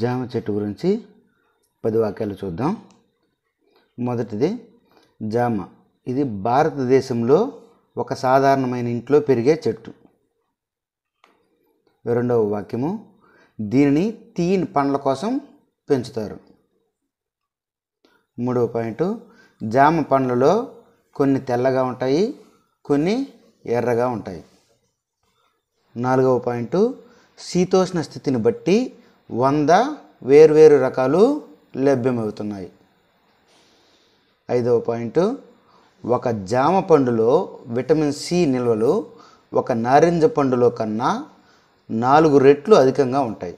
జామ చెట్టు గురించి పది వాక్యాలు చూద్దాం మొదటిది జామ ఇది భారతదేశంలో ఒక సాధారణమైన ఇంట్లో పెరిగే చెట్టు రెండవ వాక్యము దీనిని తీన్ పండ్ల కోసం పెంచుతారు మూడవ పాయింట్ జామ పండ్లలో కొన్ని తెల్లగా ఉంటాయి కొన్ని ఎర్రగా ఉంటాయి నాలుగవ పాయింట్ శీతోష్ణ స్థితిని బట్టి వంద వేర్వేరు రకాలు లభ్యమవుతున్నాయి ఐదవ పాయింట్ ఒక జామ పండులో విటమిన్ సి నిల్వలు ఒక నారింజ పండులో కన్నా నాలుగు రెట్లు అధికంగా ఉంటాయి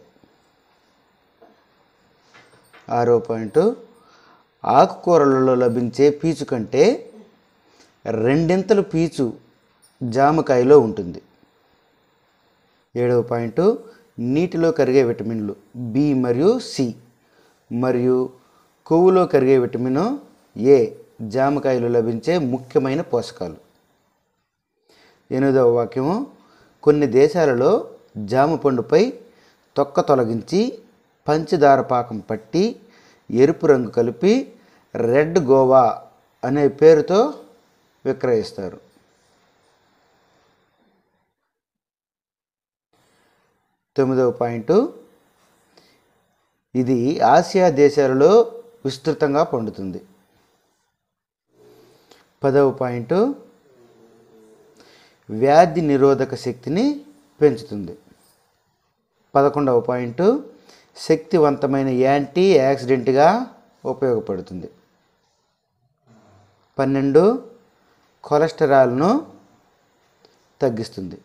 ఆరో పాయింట్ ఆకుకూరలలో లభించే పీచు కంటే రెండింతలు పీచు జామకాయలో ఉంటుంది ఏడవ పాయింట్ నీటిలో కరిగే విటమిన్లు బి మరియు సి మరియు కొవ్వులో కరిగే విటమిన్ ఏ జామకాయలు లభించే ముఖ్యమైన పోషకాలు ఎనిమిదవ వాక్యం కొన్ని దేశాలలో జామ పండుపై తొక్క తొలగించి పంచదార పాకం పట్టి ఎరుపు రంగు కలిపి రెడ్ గోవా అనే పేరుతో విక్రయిస్తారు తొమ్మిదవ పాయింట్ ఇది ఆసియా దేశాలలో విస్తృతంగా పండుతుంది పదవ పాయింట్ వ్యాధి నిరోధక శక్తిని పెంచుతుంది పదకొండవ పాయింట్ శక్తివంతమైన యాంటీ యాక్సిడెంట్గా ఉపయోగపడుతుంది పన్నెండు కొలెస్టరాల్ను తగ్గిస్తుంది